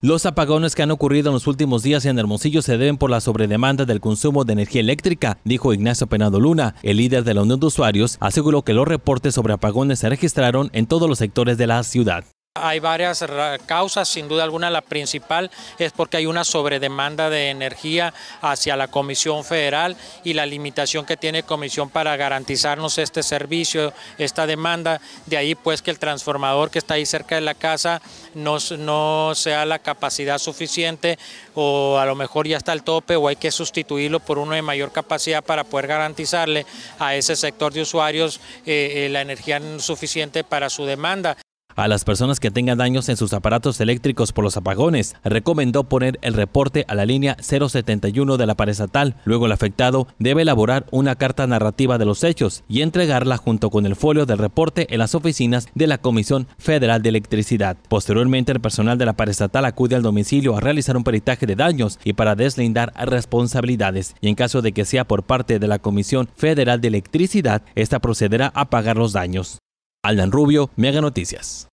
Los apagones que han ocurrido en los últimos días en Hermosillo se deben por la sobredemanda del consumo de energía eléctrica, dijo Ignacio Penado Luna. El líder de la Unión de Usuarios aseguró que los reportes sobre apagones se registraron en todos los sectores de la ciudad. Hay varias causas, sin duda alguna la principal es porque hay una sobredemanda de energía hacia la Comisión Federal y la limitación que tiene Comisión para garantizarnos este servicio, esta demanda. De ahí pues que el transformador que está ahí cerca de la casa no, no sea la capacidad suficiente o a lo mejor ya está al tope o hay que sustituirlo por uno de mayor capacidad para poder garantizarle a ese sector de usuarios eh, eh, la energía suficiente para su demanda a las personas que tengan daños en sus aparatos eléctricos por los apagones. Recomendó poner el reporte a la línea 071 de la estatal Luego el afectado debe elaborar una carta narrativa de los hechos y entregarla junto con el folio del reporte en las oficinas de la Comisión Federal de Electricidad. Posteriormente, el personal de la estatal acude al domicilio a realizar un peritaje de daños y para deslindar responsabilidades. Y en caso de que sea por parte de la Comisión Federal de Electricidad, esta procederá a pagar los daños. Aldan Rubio, Mega Noticias.